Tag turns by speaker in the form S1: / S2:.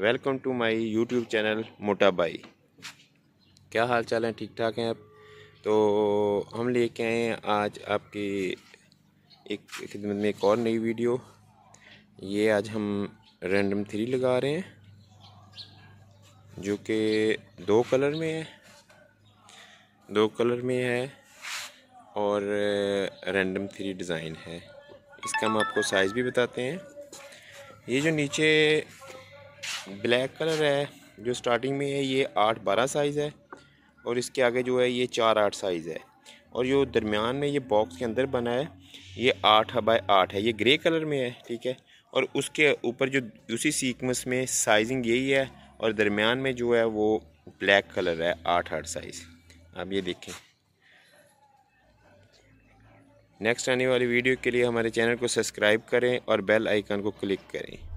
S1: welcome to my YouTube channel मोटा बाई क्या हाल चाल हैं ठीक ठाक हैं आप तो हम लेके आए हैं आज आपके एक खिदमत में एक और नई वीडियो ये आज हम रैंडम थ्री लगा रहे हैं जो कि दो कलर में है दो कलर में है और रैंडम थ्री डिज़ाइन है इसका हम आपको साइज़ भी बताते हैं ये जो नीचे ब्लैक कलर है जो स्टार्टिंग में है ये आठ बारह साइज़ है और इसके आगे जो है ये चार आठ साइज़ है और जो दरमियान में ये बॉक्स के अंदर बना है ये आठ बाय आठ है ये ग्रे कलर में है ठीक है और उसके ऊपर जो उसी सीक्वेंस में साइजिंग यही है और दरमियान में जो है वो ब्लैक कलर है आठ आठ साइज़ आप ये देखें नेक्स्ट आने वाली वीडियो के लिए हमारे चैनल को सब्सक्राइब करें और बेल आइकन को क्लिक करें